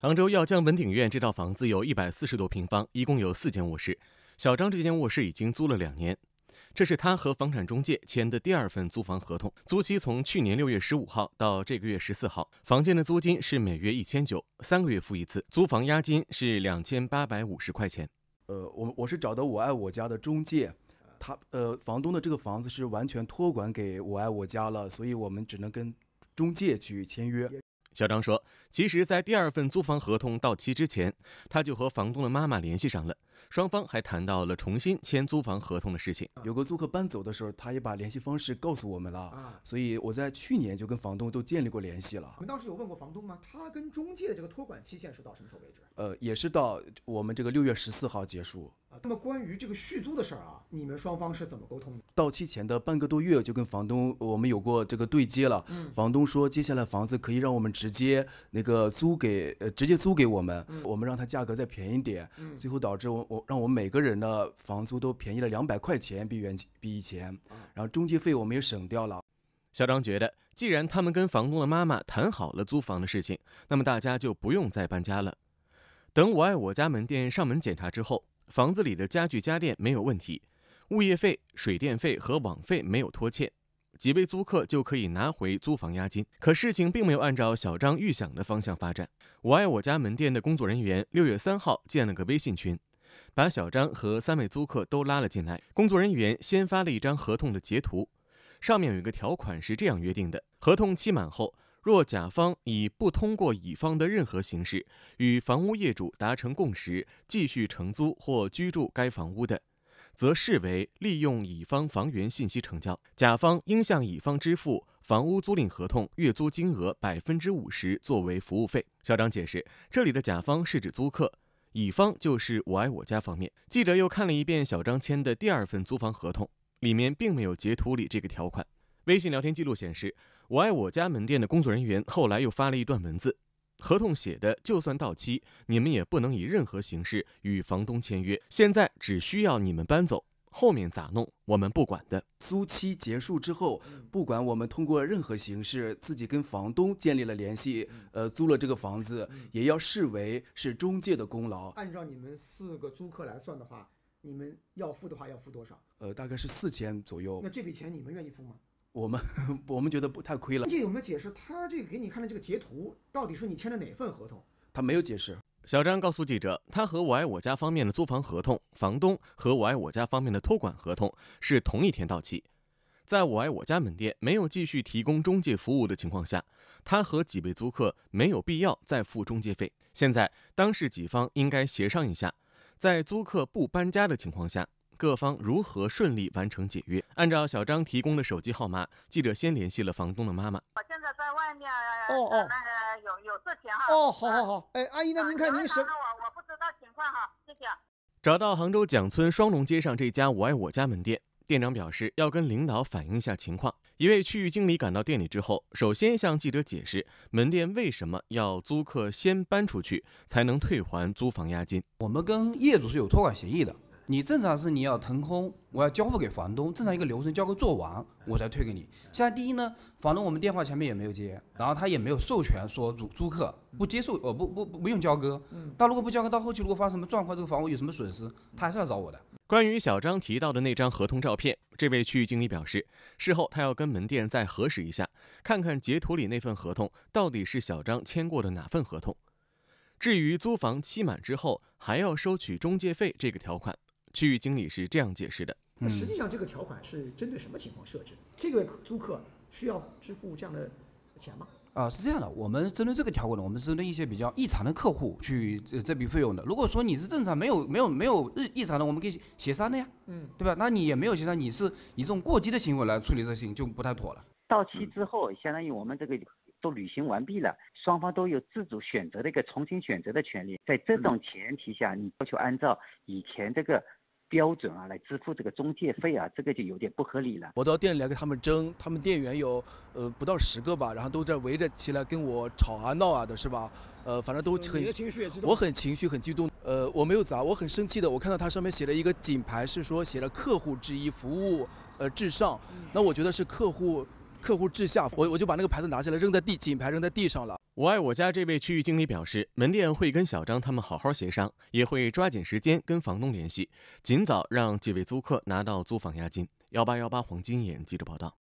杭州耀江文鼎苑这套房子有一百四十多平方，一共有四间卧室。小张这间卧室已经租了两年，这是他和房产中介签的第二份租房合同，租期从去年六月十五号到这个月十四号。房间的租金是每月一千九，三个月付一次。租房押金是两千八百五十块钱。呃，我我是找的我爱我家的中介，他呃房东的这个房子是完全托管给我爱我家了，所以我们只能跟中介去签约。小张说：“其实，在第二份租房合同到期之前，他就和房东的妈妈联系上了。”双方还谈到了重新签租房合同的事情。有个租客搬走的时候，他也把联系方式告诉我们了啊，所以我在去年就跟房东都建立过联系了。你们当时有问过房东吗？他跟中介的这个托管期限是到什么时候为止？呃，也是到我们这个六月十四号结束啊。那么关于这个续租的事儿啊，你们双方是怎么沟通的？到期前的半个多月就跟房东我们有过这个对接了。嗯，房东说接下来房子可以让我们直接那个租给呃直接租给我们，我们让他价格再便宜点。嗯，最后导致我。我让我们每个人的房租都便宜了两百块钱，比原比以前，然后中介费我们也省掉了。小张觉得，既然他们跟房东的妈妈谈好了租房的事情，那么大家就不用再搬家了。等我爱我家门店上门检查之后，房子里的家具家电没有问题，物业费、水电费和网费没有拖欠，几位租客就可以拿回租房押金。可事情并没有按照小张预想的方向发展。我爱我家门店的工作人员六月三号建了个微信群。把小张和三位租客都拉了进来。工作人员先发了一张合同的截图，上面有一个条款是这样约定的：合同期满后，若甲方以不通过乙方的任何形式与房屋业主达成共识，继续承租或居住该房屋的，则视为利用乙方房源信息成交，甲方应向乙方支付房屋租赁合同月租金额百分之五十作为服务费。小张解释，这里的甲方是指租客。乙方就是我爱我家方面。记者又看了一遍小张签的第二份租房合同，里面并没有截图里这个条款。微信聊天记录显示，我爱我家门店的工作人员后来又发了一段文字：合同写的就算到期，你们也不能以任何形式与房东签约，现在只需要你们搬走。后面咋弄？我们不管的。租期结束之后，不管我们通过任何形式自己跟房东建立了联系，呃，租了这个房子，也要视为是中介的功劳。按照你们四个租客来算的话，你们要付的话要付多少？呃，大概是四千左右。那这笔钱你们愿意付吗？我们我们觉得不太亏了。中介有没有解释他这个给你看的这个截图，到底是你签的哪份合同？他没有解释。小张告诉记者，他和我爱我家方面的租房合同、房东和我爱我家方面的托管合同是同一天到期。在我爱我家门店没有继续提供中介服务的情况下，他和几位租客没有必要再付中介费。现在，当事几方应该协商一下，在租客不搬家的情况下。各方如何顺利完成解约？按照小张提供的手机号码，记者先联系了房东的妈妈。我现在在外面，哦哦，有有事情哈。哦，好好好。哎，阿姨，那您看您是？我我不知道情况哈，谢谢。找到杭州蒋村双龙街上这家“我爱我家”门店，店长表示要跟领导反映一下情况。一位区域经理赶到店里之后，首先向记者解释，门店为什么要租客先搬出去才能退还租房押金？我们跟业主是有托管协议的。你正常是你要腾空，我要交付给房东，正常一个流程交个做完，我再退给你。现在第一呢，房东我们电话前面也没有接，然后他也没有授权说租租客不接受，哦不不不不用交割。但如果不交割，到后期如果发生什么状况，这个房屋有什么损失，他还是要找我的。关于小张提到的那张合同照片，这位区域经理表示，事后他要跟门店再核实一下，看看截图里那份合同到底是小张签过的哪份合同。至于租房期满之后还要收取中介费这个条款。区域经理是这样解释的：，那实际上这个条款是针对什么情况设置？这个租客需要支付这样的钱吗？啊，是这样的，我们针对这个条款呢，我们针对一些比较异常的客户去这笔费用的。如果说你是正常，没有没有没有异异常的，我们可以协商的呀，嗯，对吧？那你也没有协商，你是以这种过激的行为来处理事情，就不太妥了。到期之后，相当于我们这个都履行完毕了，双方都有自主选择的一个重新选择的权利。在这种前提下，你要求按照以前这个。标准啊，来支付这个中介费啊，这个就有点不合理了。我到店里来跟他们争，他们店员有呃不到十个吧，然后都在围着起来跟我吵啊闹啊的是吧？呃，反正都很，我很情绪很激动。呃，我没有砸，我很生气的。我看到他上面写了一个锦牌，是说写了客户之一，服务呃至上。那我觉得是客户。客户至下，我我就把那个牌子拿下来扔在地，锦牌扔在地上了。我爱我家这位区域经理表示，门店会跟小张他们好好协商，也会抓紧时间跟房东联系，尽早让几位租客拿到租房押金。幺八幺八黄金眼记者报道。